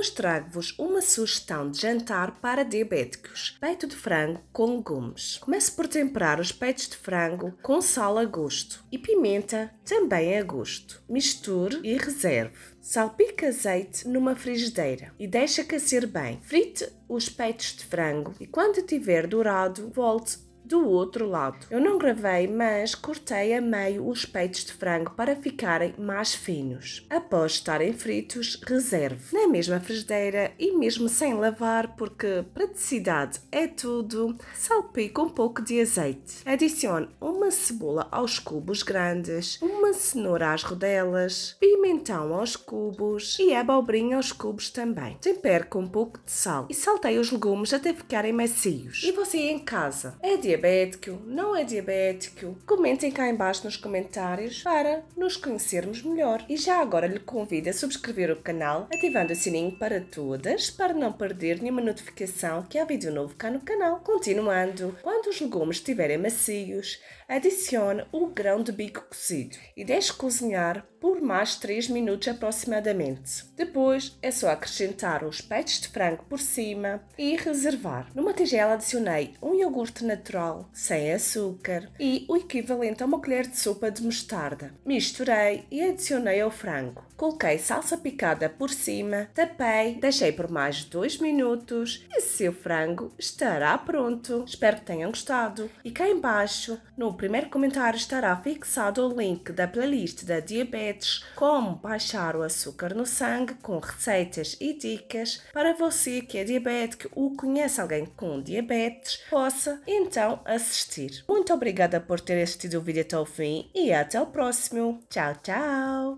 hoje trago-vos uma sugestão de jantar para diabéticos: peito de frango com legumes. Comece por temperar os peitos de frango com sal a gosto e pimenta também a gosto. Misture e reserve. Salpique azeite numa frigideira e deixa aquecer bem. Frite os peitos de frango e quando tiver dourado, volte do outro lado. Eu não gravei, mas cortei a meio os peitos de frango para ficarem mais finos. Após estarem fritos, reserve na mesma frigideira e mesmo sem lavar, porque praticidade é tudo, salpique um pouco de azeite. Adicione uma cebola aos cubos grandes, uma cenoura às rodelas, pimentão aos cubos e abobrinha aos cubos também. Tempere com um pouco de sal e saltei os legumes até ficarem macios. E você em casa? É dia diabético, não é diabético? Comentem cá embaixo nos comentários para nos conhecermos melhor. E já agora lhe convido a subscrever o canal, ativando o sininho para todas, para não perder nenhuma notificação que há vídeo novo cá no canal. Continuando, quando os legumes estiverem macios, adicione o grão de bico cozido e deixe cozinhar por mais 3 minutos aproximadamente. Depois é só acrescentar os peitos de frango por cima e reservar. Numa tigela adicionei um iogurte natural sal, sem açúcar e o equivalente a uma colher de sopa de mostarda. Misturei e adicionei ao frango. Coloquei salsa picada por cima, tapei, deixei por mais 2 minutos e seu frango estará pronto. Espero que tenham gostado e cá embaixo no primeiro comentário estará fixado o link da playlist da diabetes como baixar o açúcar no sangue com receitas e dicas para você que é diabético ou conhece alguém com diabetes possa então assistir. Muito obrigada por ter assistido o vídeo até o fim e até o próximo. Tchau, tchau!